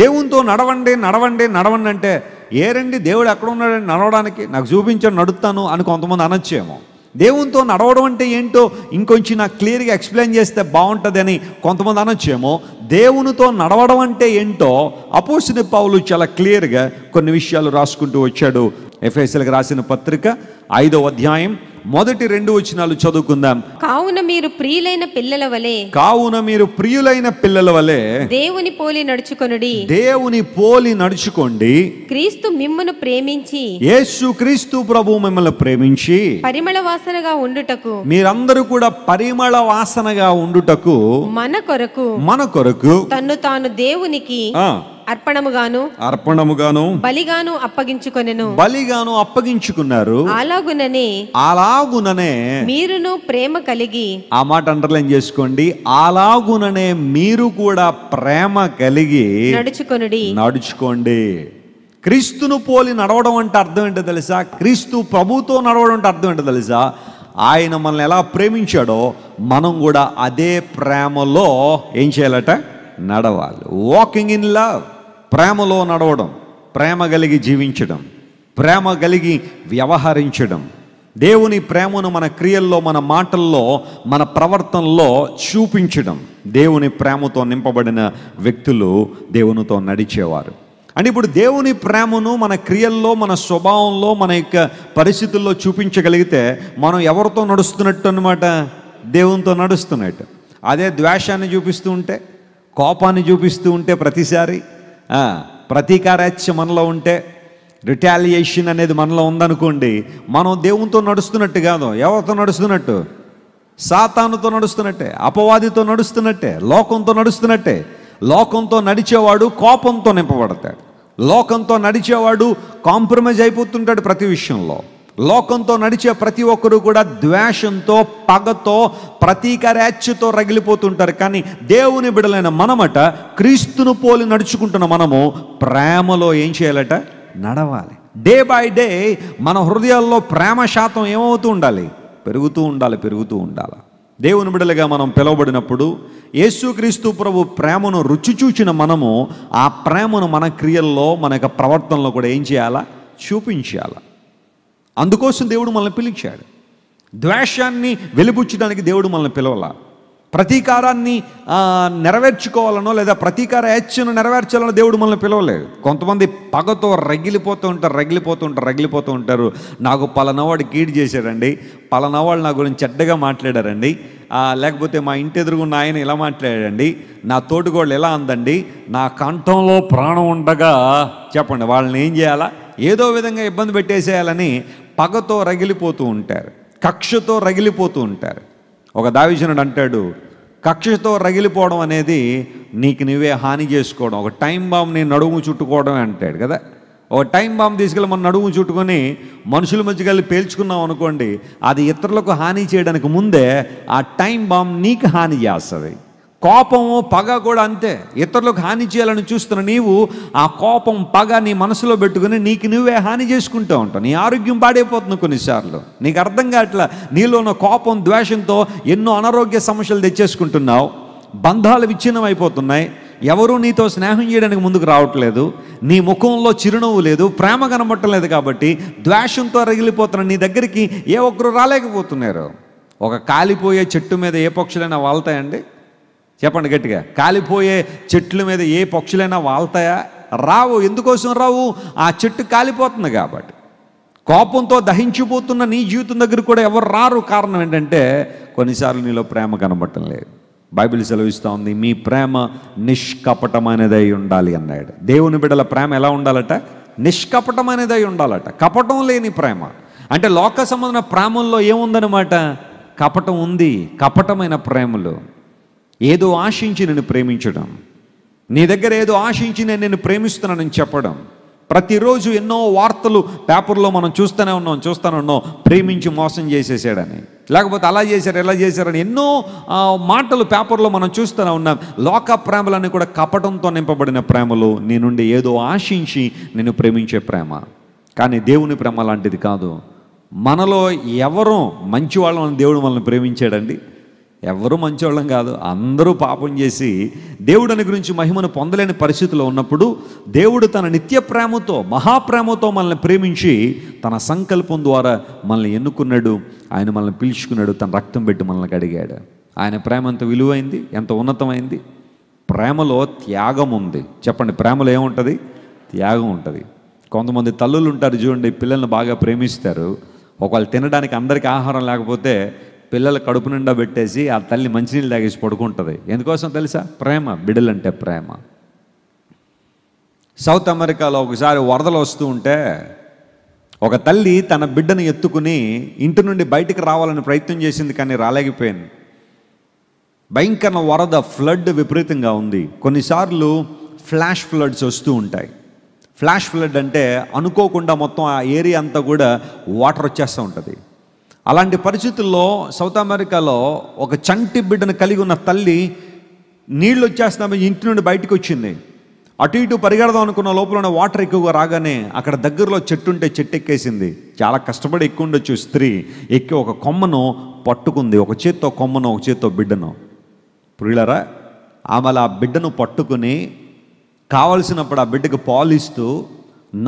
దేవునితో నడవండి నడవండి నడవండి అంటే ఏరండి దేవుడు ఎక్కడ ఉన్నాడని నడవడానికి నాకు చూపించాడు నడుస్తాను అని కొంతమంది అనొచ్చేమో దేవునితో నడవడం అంటే ఏంటో ఇంకొంచెం నాకు క్లియర్గా ఎక్స్ప్లెయిన్ చేస్తే బాగుంటుందని కొంతమంది అనొచ్చేమో దేవునితో నడవడం అంటే ఏంటో అపోసిన పావులు చాలా క్లియర్గా కొన్ని విషయాలు రాసుకుంటూ వచ్చాడు ఎఫ్ఎస్ఎల్కి రాసిన పత్రిక ఐదో అధ్యాయం మొదటి రెండు వచనాలు చదువుకుందాం కావున మీరు ప్రియులైన పిల్లల వలె కావున మీరు ప్రియులైన పిల్లల వలె దేవుని పోలి నడుచుకొనుడి దేవుని పోలి నడుచుకోండి క్రీస్తు మిమ్మను ప్రేమించి యేసు క్రీస్తు ప్రభు మిమ్మల్ని ప్రేమించి పరిమళ వాసనగా ఉండుటకు మీరందరూ కూడా పరిమళ వాసనగా ఉండుటకు మన కొరకు మన కొరకు తను తాను దేవునికి అర్పణముగాను అర్పణముగాను బలిగాను అప్పగించుకొనెను బలిగాను అప్పగించుకున్నారు అలాగుననే అలాగుననే మీరును ప్రేమ కలిగి ఆ మాట అండర్లైన్ చేసుకోండి అలాగుననే మీరు కూడా ప్రేమ కలిగి నడుచుకొనుడి నడుచుకోండి క్రీస్తును పోలి నడవడం అంటే అర్థం ఏంటో తెలుసా క్రీస్తు ప్రభుతో నడవడం అంటే అర్థం ఏంటో తెలుసా ఆయన మనల్ని ఎలా ప్రేమించాడో మనం కూడా అదే ప్రేమలో ఏం చేయాలట నడవాలి వాకింగ్ ఇన్ లవ్ ప్రేమలో నడవడం ప్రేమ కలిగి జీవించడం ప్రేమ కలిగి వ్యవహరించడం దేవుని ప్రేమను మన క్రియల్లో మన మాటల్లో మన ప్రవర్తనలో చూపించడం దేవుని ప్రేమతో నింపబడిన వ్యక్తులు దేవునితో నడిచేవారు అంటే ఇప్పుడు దేవుని ప్రేమను మన క్రియల్లో మన స్వభావంలో మన యొక్క పరిస్థితుల్లో చూపించగలిగితే మనం ఎవరితో నడుస్తున్నట్టు అనమాట దేవునితో నడుస్తున్నట్టు అదే ద్వేషాన్ని చూపిస్తూ ఉంటే కోపాన్ని చూపిస్తూ ఉంటే ప్రతిసారి ప్రతీకారాచ్య మనలో ఉంటే రిటాలియేషన్ అనేది మనలో ఉందనుకోండి మనం దేవునితో నడుస్తున్నట్టు కాదు ఎవరితో నడుస్తున్నట్టు సాతానుతో నడుస్తున్నట్టే అపవాదితో నడుస్తున్నట్టే లోకంతో నడుస్తున్నట్టే లోకంతో నడిచేవాడు కోపంతో నింపబడతాడు లోకంతో నడిచేవాడు కాంప్రమైజ్ అయిపోతుంటాడు ప్రతి విషయంలో లోకంతో నడిచే ప్రతి ఒక్కరు కూడా ద్వేషంతో పగతో ప్రతీకరాచ్యతో రగిలిపోతుంటారు కానీ దేవుని బిడలైన మనమట క్రీస్తును పోలి నడుచుకుంటున్న మనము ప్రేమలో ఏం చేయాలట నడవాలి డే బై డే మన హృదయాల్లో ప్రేమ శాతం ఏమవుతూ ఉండాలి పెరుగుతూ ఉండాలి పెరుగుతూ ఉండాలి దేవుని బిడలుగా మనం పిలువబడినప్పుడు యేసుక్రీస్తు ప్రభు ప్రేమను రుచి చూచిన మనము ఆ ప్రేమను మన క్రియల్లో మన యొక్క ప్రవర్తనలో కూడా ఏం చేయాలా చూపించాలా అందుకోసం దేవుడు మనల్ని పిలిచాడు ద్వేషాన్ని వెలిబుచ్చడానికి దేవుడు మనల్ని పిలవాల ప్రతీకారాన్ని నెరవేర్చుకోవాలనో లేదా ప్రతీకార యాచ్ను నెరవేర్చాలనో దేవుడు మనల్ని పిలవలేదు కొంతమంది పగతో రగిలిపోతూ ఉంటారు రగిలిపోతూ ఉంటారు రగిలిపోతూ ఉంటారు నాకు పలానవాడు కీడు చేశాడండి పలానవాడు నా గురించి చెడ్డగా మాట్లాడారండి లేకపోతే మా ఇంటి ఎదురుగున్న ఆయన ఇలా మాట్లాడండి నా తోటికోళ్ళు ఎలా అందండి నా కంఠంలో ప్రాణం ఉండగా చెప్పండి వాళ్ళని ఏం చేయాలా ఏదో విధంగా ఇబ్బంది పెట్టేసేయాలని పగతో రగిలిపోతూ ఉంటారు కక్షతో రగిలిపోతూ ఉంటారు ఒక దావిజనుడు అంటాడు కక్షతో రగిలిపోవడం అనేది నీకు నువ్వే హాని చేసుకోవడం ఒక టైం బాంబు నేను నడుము చుట్టుకోవడం అంటాడు కదా ఒక టైం బాంబు తీసుకెళ్ళి మనం నడుము చుట్టుకొని మనుషుల మధ్యకెళ్ళి పేల్చుకున్నాం అనుకోండి అది ఇతరులకు హాని చేయడానికి ముందే ఆ టైం బాంబ్ నీకు హాని చేస్తుంది కోపము పగ కూడా అంతే ఇతరులకు హాని చేయాలని చూస్తున్న నీవు ఆ కోపం పగ నీ మనసులో పెట్టుకుని నీకు నువ్వే హాని చేసుకుంటూ ఉంటావు నీ ఆరోగ్యం పాడైపోతుంది కొన్నిసార్లు నీకు అర్థం కావట్లా నీలో ఉన్న కోపం ద్వేషంతో ఎన్నో అనారోగ్య సమస్యలు తెచ్చేసుకుంటున్నావు బంధాలు విచ్ఛిన్నం అయిపోతున్నాయి ఎవరూ నీతో స్నేహం చేయడానికి ముందుకు రావట్లేదు నీ ముఖంలో చిరునవ్వు లేదు ప్రేమ కనబట్టలేదు కాబట్టి ద్వేషంతో రగిలిపోతున్న నీ దగ్గరికి ఏ ఒక్కరు రాలేకపోతున్నారు ఒక కాలిపోయే చెట్టు మీద ఏ పక్షులైనా వాళ్తాయండి చెప్పండి గట్టిగా కాలిపోయే చెట్ల మీద ఏ పక్షులైనా వాళ్తాయా రావు ఎందుకోసం రావు ఆ చెట్టు కాలిపోతుంది కాబట్టి కోపంతో దహించిపోతున్న నీ జీవితం దగ్గర కూడా ఎవరు రారు కారణం ఏంటంటే కొన్నిసార్లు నీలో ప్రేమ కనబడటం లేదు బైబిల్ సెలవిస్తూ ఉంది మీ ప్రేమ నిష్కపటమైనదై ఉండాలి అన్నాడు దేవుని బిడ్డల ప్రేమ ఎలా ఉండాలట నిష్కపటమైనదై ఉండాలట కపటం లేని ప్రేమ అంటే లోక సంబంధమైన ప్రేమల్లో ఏముందనమాట కపటం ఉంది కపటమైన ప్రేమలు ఏదో ఆశించి నేను ప్రేమించడం నీ దగ్గర ఏదో ఆశించి నేను నేను ప్రేమిస్తున్నానని చెప్పడం ప్రతిరోజు ఎన్నో వార్తలు పేపర్లో మనం చూస్తూనే ఉన్నాం చూస్తూనే ఉన్నాం ప్రేమించి మోసం చేసేసాడని లేకపోతే అలా చేశారు ఎలా చేశారని ఎన్నో మాటలు పేపర్లో మనం చూస్తూనే ఉన్నాం లోక ప్రేమలన్నీ కూడా కపటంతో నింపబడిన ప్రేమలు నీ నుండి ఏదో ఆశించి నేను ప్రేమించే ప్రేమ కానీ దేవుని ప్రేమ లాంటిది కాదు మనలో ఎవరో మంచి వాళ్ళని దేవుడు మనల్ని ప్రేమించాడండి ఎవరు మంచోళ్ళం కాదు అందరూ పాపం చేసి దేవుడని గురించి మహిమను పొందలేని పరిస్థితిలో ఉన్నప్పుడు దేవుడు తన నిత్య ప్రేమతో మహాప్రేమతో మనల్ని ప్రేమించి తన సంకల్పం ద్వారా మనల్ని ఎన్నుకున్నాడు ఆయన మనల్ని పిలుచుకున్నాడు తన రక్తం పెట్టి మనల్ని అడిగాడు ఆయన ప్రేమ ఎంత విలువైంది ఎంత ఉన్నతమైంది ప్రేమలో త్యాగం ఉంది చెప్పండి ప్రేమలో ఏముంటుంది త్యాగం ఉంటుంది కొంతమంది తల్లులు ఉంటారు చూడండి పిల్లల్ని బాగా ప్రేమిస్తారు ఒకవేళ తినడానికి అందరికీ ఆహారం లేకపోతే పిల్లల కడుపు నిండా పెట్టేసి ఆ తల్లి మంచినీళ్ళు తాగేసి పడుకుంటుంది ఎందుకోసం తెలుసా ప్రేమ బిడ్డలంటే ప్రేమ సౌత్ అమెరికాలో ఒకసారి వరదలు వస్తూ ఉంటే ఒక తల్లి తన బిడ్డను ఎత్తుకుని ఇంటి నుండి బయటికి రావాలని ప్రయత్నం చేసింది కానీ రాలేకపోయింది భయంకర వరద ఫ్లడ్ విపరీతంగా ఉంది కొన్నిసార్లు ఫ్లాష్ ఫ్లడ్స్ వస్తూ ఉంటాయి ఫ్లాష్ ఫ్లడ్ అంటే అనుకోకుండా మొత్తం ఆ ఏరియా అంతా కూడా వాటర్ వచ్చేస్తూ ఉంటుంది అలాంటి పరిస్థితుల్లో సౌత్ అమెరికాలో ఒక చంటి బిడ్డను కలిగి ఉన్న తల్లి నీళ్ళు వచ్చేస్తున్నామని ఇంటి నుండి బయటకు వచ్చింది అటు ఇటు పరిగెడదాం అనుకున్న లోపల ఉన్న వాటర్ ఎక్కువగా రాగానే అక్కడ దగ్గరలో చెట్టు ఉంటే చెట్టు ఎక్కేసింది చాలా కష్టపడి ఎక్కువ ఉండొచ్చు స్త్రీ ఎక్కి ఒక కొమ్మను పట్టుకుంది ఒక చేత్తో కొమ్మను ఒక చేత్తో బిడ్డను ప్రియులరా ఆమె ఆ బిడ్డను పట్టుకుని కావలసినప్పుడు ఆ బిడ్డకు పాలిస్తూ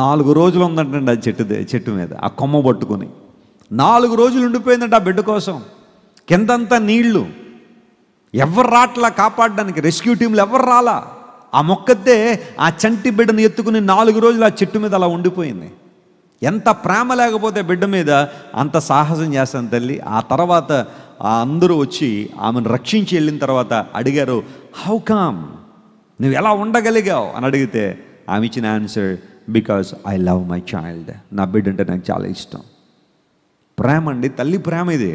నాలుగు రోజులు ఉందంటండి ఆ చెట్టు చెట్టు మీద ఆ కొమ్మ పట్టుకుని నాలుగు రోజులు ఉండిపోయిందంట ఆ బిడ్డ కోసం కిందంతా నీళ్లు ఎవరు రాట్లా కాపాడడానికి రెస్క్యూ టీంలు ఎవరు రాలా ఆ మొక్కతే ఆ చంటి బిడ్డను ఎత్తుకుని నాలుగు రోజులు ఆ చెట్టు మీద అలా ఉండిపోయింది ఎంత ప్రేమ లేకపోతే బిడ్డ మీద అంత సాహసం చేస్తాను తల్లి ఆ తర్వాత అందరూ వచ్చి ఆమెను రక్షించి వెళ్ళిన తర్వాత అడిగారు హౌ కామ్ నువ్వు ఎలా ఉండగలిగావు అని అడిగితే ఆమె ఇచ్చిన answer because I love my child నా బిడ్డ అంటే నాకు చాలా ఇష్టం ప్రేమ అండి తల్లి ప్రేమ ఇది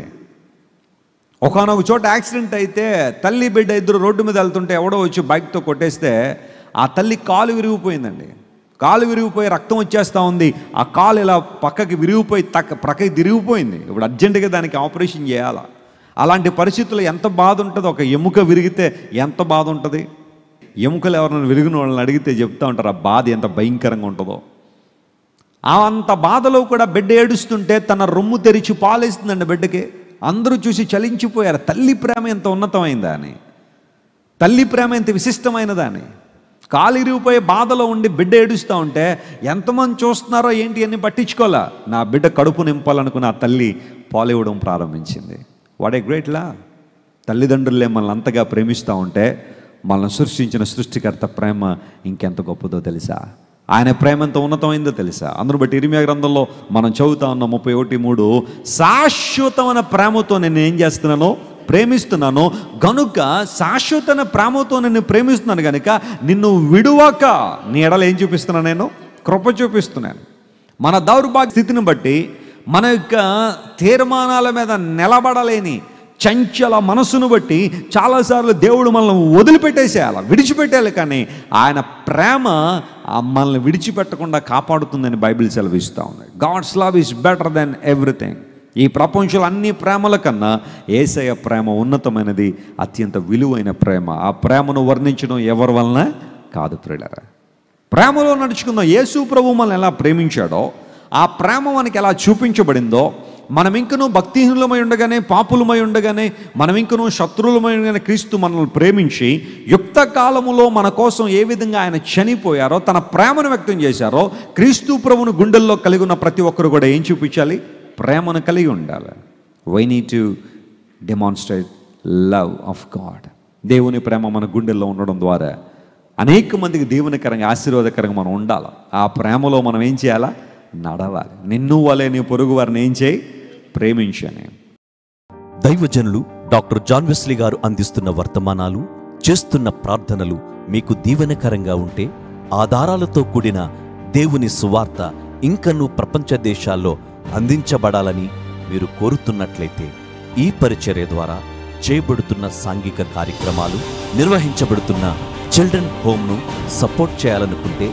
ఒకనొక చోట యాక్సిడెంట్ అయితే తల్లి బిడ్డ ఇద్దరు రోడ్డు మీద వెళ్తుంటే ఎవడో వచ్చి బైక్తో కొట్టేస్తే ఆ తల్లి కాలు విరిగిపోయిందండి కాలు విరిగిపోయి రక్తం వచ్చేస్తూ ఉంది ఆ కాలు ఇలా పక్కకి విరిగిపోయి తక్క ప్రక్కకి తిరిగిపోయింది ఇప్పుడు అర్జెంటుగా దానికి ఆపరేషన్ చేయాలా అలాంటి పరిస్థితుల్లో ఎంత బాధ ఉంటుంది ఒక ఎముక విరిగితే ఎంత బాధ ఉంటుంది ఎముకలు ఎవరైనా విరిగిన వాళ్ళని అడిగితే చెప్తా ఉంటారు ఆ బాధ ఎంత భయంకరంగా ఉంటుందో అంత బాధలో కూడా బిడ్డ ఏడుస్తుంటే తన రొమ్ము తెరిచి పాలేస్తుందండి బిడ్డకి అందరూ చూసి చలించిపోయారు తల్లి ప్రేమ ఎంత ఉన్నతమైందా అని తల్లి ప్రేమ ఎంత విశిష్టమైనదా అని కాలిరిగిపోయే బాధలో ఉండి బిడ్డ ఏడుస్తూ ఉంటే ఎంతమంది చూస్తున్నారో ఏంటి అని పట్టించుకోలే నా బిడ్డ కడుపు నింపాలనుకున్న ఆ తల్లి పాలివ్వడం ప్రారంభించింది వాడే గ్రేట్లా తల్లిదండ్రులే మనల్ని అంతగా ప్రేమిస్తూ ఉంటే మనల్ని సృష్టించిన సృష్టికర్త ప్రేమ ఇంకెంత గొప్పదో తెలుసా ఆయన ప్రేమ ఎంత ఉన్నతమైందో తెలుసా అందరూ బట్టి ఇరిమియా గ్రంథంలో మనం చదువుతా ఉన్న ముప్పై ఒకటి మూడు శాశ్వతమైన ప్రేమతో నేను ఏం చేస్తున్నాను ప్రేమిస్తున్నాను గనుక శాశ్వతమైన ప్రేమతో నిన్ను ప్రేమిస్తున్నాను కనుక నిన్ను విడువక నీ ఎడలు ఏం చూపిస్తున్నాను నేను కృప చూపిస్తున్నాను మన దౌర్భాగ్య స్థితిని బట్టి మన యొక్క తీర్మానాల మీద నిలబడలేని చంచల మనసును బట్టి చాలాసార్లు దేవుడు మనల్ని వదిలిపెట్టేసేయాలి విడిచిపెట్టాలి కానీ ఆయన ప్రేమ మనల్ని విడిచిపెట్టకుండా కాపాడుతుందని బైబిల్ సెలవిస్తూ ఉంది God's love is better than everything ఈ ప్రపంచంలో అన్ని ప్రేమల కన్నా ఏసయ ప్రేమ ఉన్నతమైనది అత్యంత విలువైన ప్రేమ ఆ ప్రేమను వర్ణించడం ఎవరి వలన కాదు ప్రియుల ప్రేమలో నడుచుకుందాం యేసు ప్రభు మనల్ని ఎలా ప్రేమించాడో ఆ ప్రేమ మనకి ఎలా చూపించబడిందో మనం ఇంకనూ భక్తిహీనులమై ఉండగానే పాపులమై ఉండగానే మనం ఇంకనూ శత్రువులమై ఉండగానే క్రీస్తు మనల్ని ప్రేమించి యుక్త కాలములో మన కోసం ఏ విధంగా ఆయన చనిపోయారో తన ప్రేమను వ్యక్తం చేశారో క్రీస్తు ప్రభును గుండెల్లో కలిగి ఉన్న ప్రతి ఒక్కరు కూడా ఏం చూపించాలి ప్రేమను కలిగి ఉండాలి why need to demonstrate love of God దేవుని ప్రేమ మన గుండెల్లో ఉండడం ద్వారా అనేక మందికి దీవెనకరంగా ఆశీర్వాదకరంగా మనం ఉండాలి ఆ ప్రేమలో మనం ఏం చేయాలా నడవాలి నిన్ను వలే నీ పొరుగు వారిని ఏం చేయి ప్రేమించని దైవజనులు డాక్టర్ జాన్ వెస్లీ గారు అందిస్తున్న వర్తమానాలు చేస్తున్న ప్రార్థనలు మీకు దీవెనకరంగా ఉంటే ఆధారాలతో కూడిన దేవుని సువార్త ఇంకనూ ప్రపంచ దేశాల్లో అందించబడాలని మీరు కోరుతున్నట్లయితే ఈ పరిచర్య ద్వారా చేయబడుతున్న సాంఘిక కార్యక్రమాలు నిర్వహించబడుతున్న చిల్డ్రన్ హోమ్ను సపోర్ట్ చేయాలనుకుంటే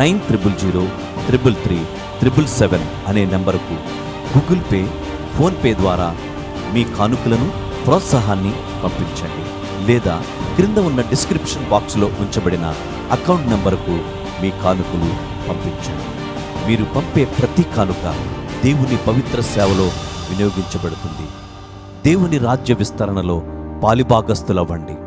nine triple zero triple three triple seven అనే నెంబరుకు గూగుల్ పే ఫోన్పే ద్వారా మీ కానుకలను ప్రోత్సాహాన్ని పంపించండి లేదా క్రింద ఉన్న డిస్క్రిప్షన్ బాక్స్లో ఉంచబడిన అకౌంట్ నెంబర్కు మీ కానుకలు పంపించండి మీరు పంపే ప్రతి కానుక దేవుని పవిత్ర సేవలో వినియోగించబడుతుంది దేవుని రాజ్య విస్తరణలో పాలిభాగస్థులవ్వండి